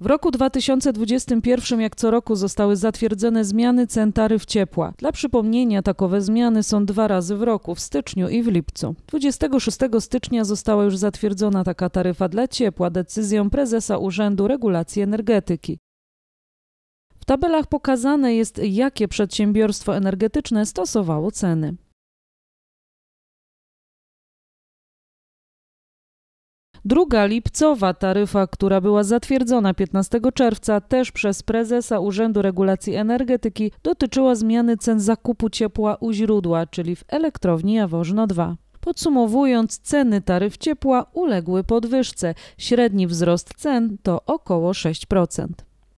W roku 2021, jak co roku, zostały zatwierdzone zmiany cen taryf ciepła. Dla przypomnienia, takowe zmiany są dwa razy w roku, w styczniu i w lipcu. 26 stycznia została już zatwierdzona taka taryfa dla ciepła decyzją prezesa Urzędu Regulacji Energetyki. W tabelach pokazane jest, jakie przedsiębiorstwo energetyczne stosowało ceny. Druga lipcowa taryfa, która była zatwierdzona 15 czerwca też przez prezesa Urzędu Regulacji Energetyki, dotyczyła zmiany cen zakupu ciepła u źródła, czyli w elektrowni Jaworzno 2. Podsumowując, ceny taryf ciepła uległy podwyżce. Średni wzrost cen to około 6%.